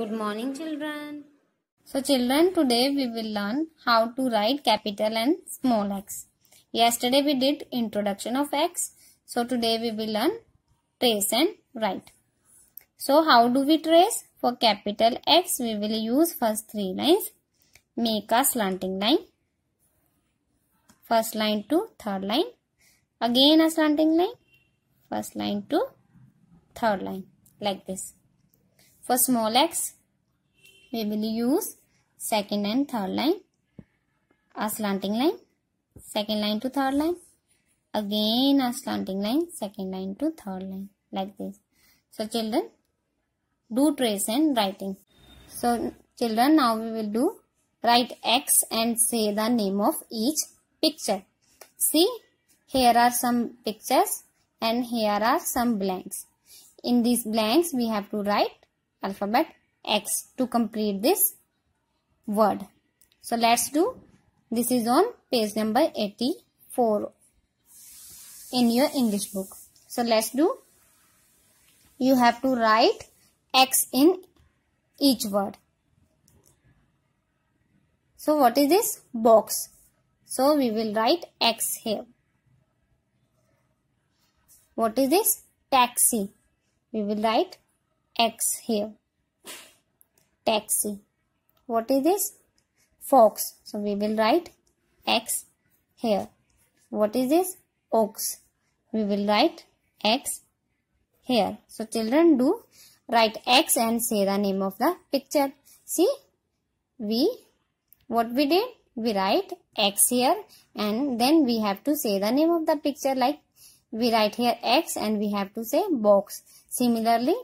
Good morning children. So children today we will learn how to write capital and small x. Yesterday we did introduction of x. So today we will learn trace and write. So how do we trace? For capital X we will use first three lines. Make a slanting line. First line to third line. Again a slanting line. First line to third line like this. For small x, we will use second and third line, a slanting line, second line to third line, again a slanting line, second line to third line, like this. So children, do trace and writing. So children, now we will do write X and say the name of each picture. See, here are some pictures and here are some blanks. In these blanks, we have to write alphabet X to complete this word. So let's do this is on page number 84 in your English book. So let's do you have to write X in each word. So what is this? Box. So we will write X here. What is this? Taxi. We will write X here. Taxi. What is this? Fox. So we will write X here. What is this? Ox. We will write X here. So children do write X and say the name of the picture. See, we, what we did? We write X here and then we have to say the name of the picture like we write here X and we have to say box. Similarly,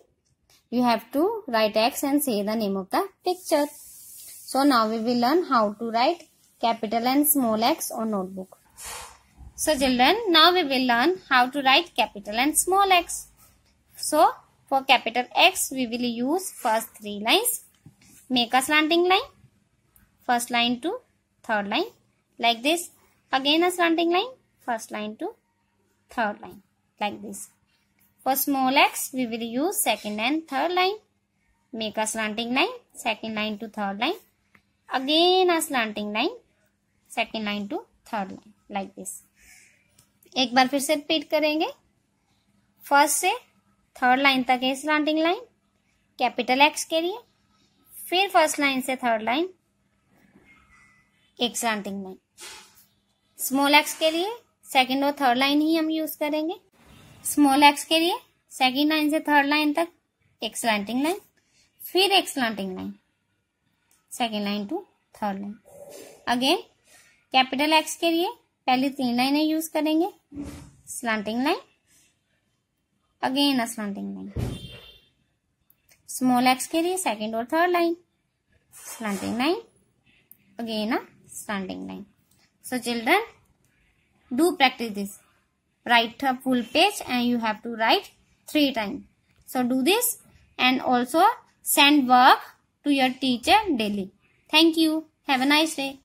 you have to write X and say the name of the picture. So now we will learn how to write capital and small x on notebook. So children, now we will learn how to write capital and small x. So for capital X, we will use first three lines. Make a slanting line. First line to third line. Like this. Again a slanting line. First line to third line. Like this. For small x, we will use second and third line. Make a slanting line, second line to third line. Again a slanting line, second line to third line, like this. एक बार फिर से repeat करेंगे first से third line तक है slanting line capital X के लिए फिर फर्स्ट लाइन से थर्ड लाइन एक स्लांटिंग लाइन स्मॉल एक्स के लिए सेकंड और थर्ड लाइन ही हम यूज करेंगे स्मॉल एक्स के लिए सेकेंड लाइन से थर्ड लाइन तक एक स्लांटिंग लाइन फिर एक slanting line second line to third line again capital X के लिए पहले तीन लाइनें यूज करेंगे slanting line again a slanting line small X के लिए सेकेंड और third line slanting line again a slanting line so children do practice this write a full page and you have to write three times. So do this and also send work to your teacher daily. Thank you. Have a nice day.